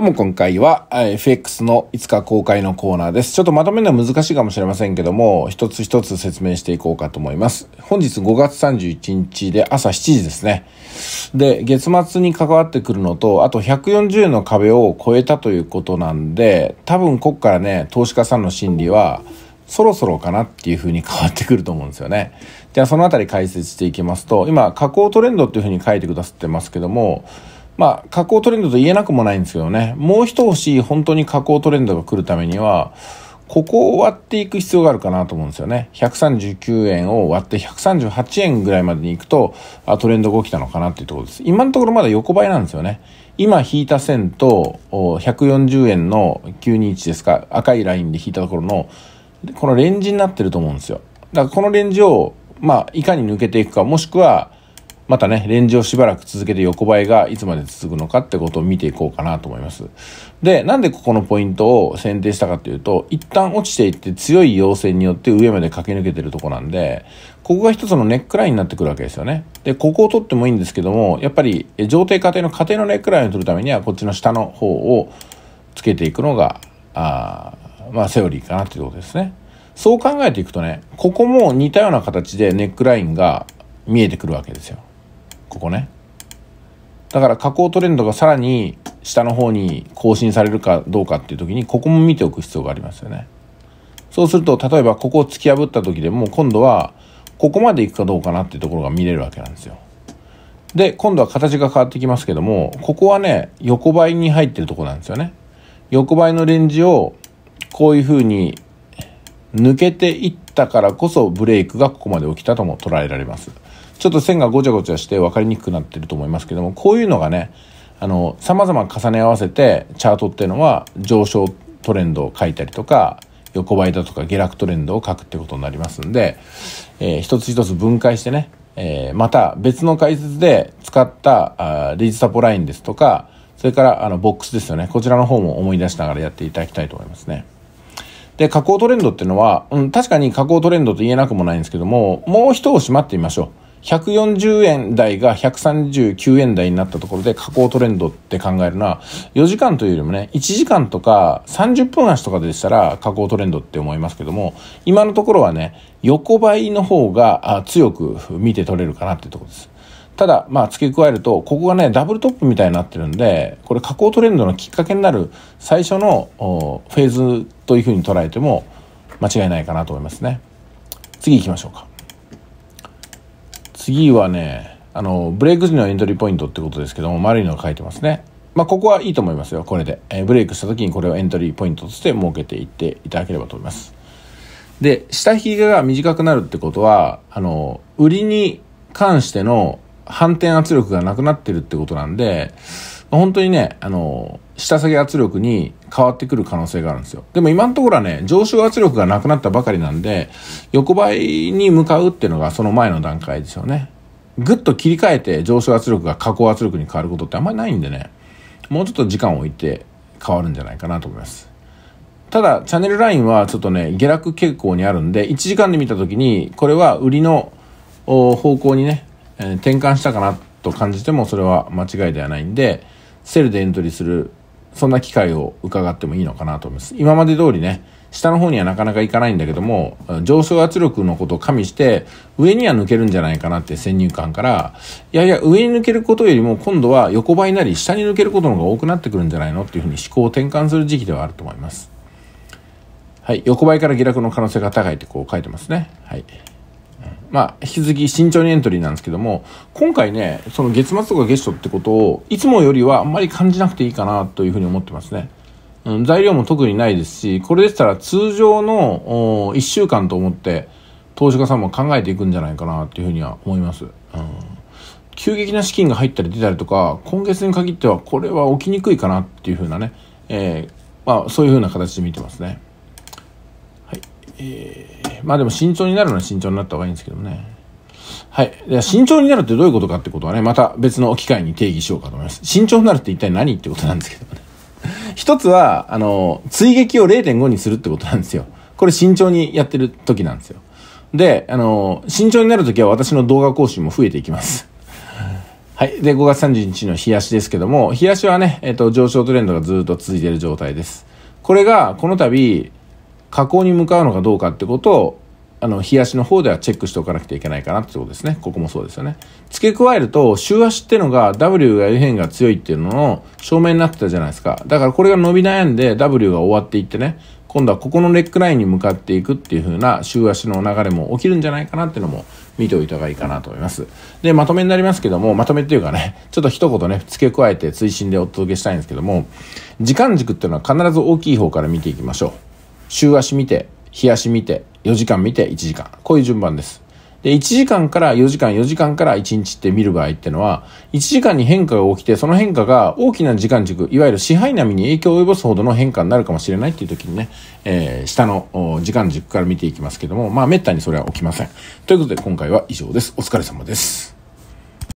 どうも今回は FX のいつか公開のコーナーです。ちょっとまとめるのは難しいかもしれませんけども、一つ一つ説明していこうかと思います。本日5月31日で朝7時ですね。で、月末に関わってくるのと、あと140円の壁を超えたということなんで、多分こっからね、投資家さんの心理は、そろそろかなっていう風に変わってくると思うんですよね。じゃあそのあたり解説していきますと、今、下降トレンドっていう風に書いてくださってますけども、まあ、加工トレンドと言えなくもないんですけどね、もう一押し、本当に加工トレンドが来るためには、ここを割っていく必要があるかなと思うんですよね。139円を割って138円ぐらいまでに行くと、トレンドが起きたのかなっていうところです。今のところまだ横ばいなんですよね。今引いた線と、140円の921ですか、赤いラインで引いたところの、このレンジになってると思うんですよ。だからこのレンジを、まあ、いかに抜けていくか、もしくは、またね、レンジをしばらく続けて横ばいがいつまで続くのかってことを見ていこうかなと思います。で、なんでここのポイントを選定したかっていうと、一旦落ちていって強い陽線によって上まで駆け抜けてるとこなんで、ここが一つのネックラインになってくるわけですよね。で、ここを取ってもいいんですけども、やっぱり上底過程の過程のネックラインを取るためには、こっちの下の方をつけていくのが、あまあ、セオリーかなっていうことですね。そう考えていくとね、ここも似たような形でネックラインが見えてくるわけですよ。ここね。だから下降トレンドがさらに下の方に更新されるかどうかっていう時に、ここも見ておく必要がありますよね。そうすると、例えばここを突き破った時でも、今度はここまで行くかどうかなっていうところが見れるわけなんですよ。で、今度は形が変わってきますけども、ここはね、横ばいに入ってるとこなんですよね。横ばいのレンジをこういうふうに抜けていったからこそブレイクがここまで起きたとも捉えられますちょっと線がごちゃごちゃして分かりにくくなってると思いますけどもこういうのがねあの様々重ね合わせてチャートっていうのは上昇トレンドを書いたりとか横ばいだとか下落トレンドを書くってことになりますんで、えー、一つ一つ分解してね、えー、また別の解説で使ったあレジサポラインですとかそれからあのボックスですよねこちらの方も思い出しながらやっていただきたいと思いますね。で、下降トレンドっていうのは、うん、確かに下降トレンドと言えなくもないんですけども、もう一押し待ってみましょう。140円台が139円台になったところで下降トレンドって考えるのは、4時間というよりもね、1時間とか30分足とかでしたら下降トレンドって思いますけども、今のところはね、横ばいの方が強く見て取れるかなっていうところです。ただ、まあ、付け加えると、ここがね、ダブルトップみたいになってるんで、これ、下降トレンドのきっかけになる最初のフェーズというふうに捉えても間違いないかなと思いますね。次行きましょうか。次はね、あの、ブレイク時のエントリーポイントってことですけども、丸いのが書いてますね。まあ、ここはいいと思いますよ、これで。えー、ブレイクした時にこれをエントリーポイントとして設けていっていただければと思います。で、下髭が短くなるってことは、あの、売りに関しての反転圧力がなくなってるってことなんで、本当にね、あの、下下げ圧力に変わってくる可能性があるんですよ。でも今のところはね、上昇圧力がなくなったばかりなんで、横ばいに向かうっていうのがその前の段階ですよね。ぐっと切り替えて上昇圧力が下降圧力に変わることってあんまりないんでね、もうちょっと時間を置いて変わるんじゃないかなと思います。ただ、チャンネルラインはちょっとね、下落傾向にあるんで、1時間で見たときに、これは売りの方向にね、えー、転換したかなと感じてもそれは間違いではないんで、セルでエントリーする、そんな機会を伺ってもいいのかなと思います。今まで通りね、下の方にはなかなかいかないんだけども、上昇圧力のことを加味して、上には抜けるんじゃないかなって先入観から、いやいや、上に抜けることよりも今度は横ばいになり、下に抜けることの方が多くなってくるんじゃないのっていうふうに思考を転換する時期ではあると思います。はい、横ばいから下落の可能性が高いってこう書いてますね。はい。まあ、引き続き慎重にエントリーなんですけども、今回ね、その月末とか月初ってことを、いつもよりはあんまり感じなくていいかなというふうに思ってますね。うん、材料も特にないですし、これでしたら通常の1週間と思って、投資家さんも考えていくんじゃないかなというふうには思います。うん急激な資金が入ったり出たりとか、今月に限ってはこれは起きにくいかなっていうふうなね、えー、まあ、そういうふうな形で見てますね。はい。えー。まあでも慎重になるのは慎重になった方がいいんですけどね。はい。では慎重になるってどういうことかってことはね、また別の機会に定義しようかと思います。慎重になるって一体何ってことなんですけどね。一つは、あの、追撃を0.5にするってことなんですよ。これ慎重にやってる時なんですよ。で、あの、慎重になる時は私の動画更新も増えていきます。はい。で、5月3 0日の冷やしですけども、冷やしはね、えっ、と、上昇トレンドがずっと続いている状態です。これが、この度、加工に向かうのかどうかってことをあの冷やしの方ではチェックしておかなくてはいけないかなってことですねここもそうですよね付け加えると週足ってのが W が右変が強いっていうのの証明になってたじゃないですかだからこれが伸び悩んで W が終わっていってね今度はここのネックラインに向かっていくっていう風な週足の流れも起きるんじゃないかなっていうのも見ておいた方がいいかなと思います。で、まとめになりますけども、まとめっていうかね、ちょっと一言ね、付け加えて追伸でお届けしたいんですけども、時間軸っていうのは必ず大きい方から見ていきましょう。週足見て、日足見て、4時間見て、1時間。こういう順番です。で、1時間から4時間、4時間から1日って見る場合ってのは、1時間に変化が起きて、その変化が大きな時間軸、いわゆる支配波に影響を及ぼすほどの変化になるかもしれないっていう時にね、えー、下の時間軸から見ていきますけども、まあ、滅多にそれは起きません。ということで、今回は以上です。お疲れ様です。